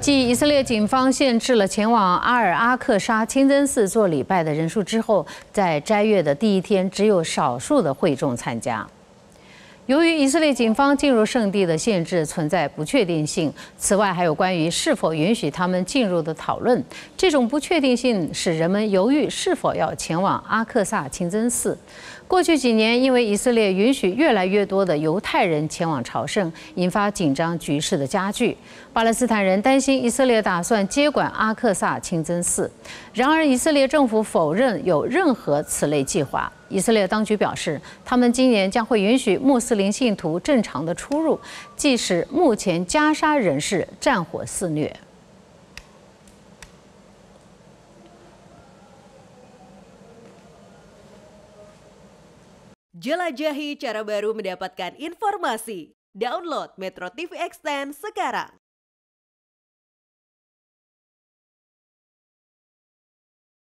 继以色列警方限制了前往阿尔阿克沙清真寺做礼拜的人数之后，在斋月的第一天，只有少数的会众参加。由于以色列警方进入圣地的限制存在不确定性，此外还有关于是否允许他们进入的讨论。这种不确定性使人们犹豫是否要前往阿克萨清真寺。过去几年，因为以色列允许越来越多的犹太人前往朝圣，引发紧张局势的加剧。巴勒斯坦人担心以色列打算接管阿克萨清真寺，然而以色列政府否认有任何此类计划。以色列当局表示，他们今年将会允许穆斯林信徒正常的出入，即使目前加沙人士战火肆虐。jelajahi cara baru mendapatkan informasi. Download Metro TV Extent sekarang.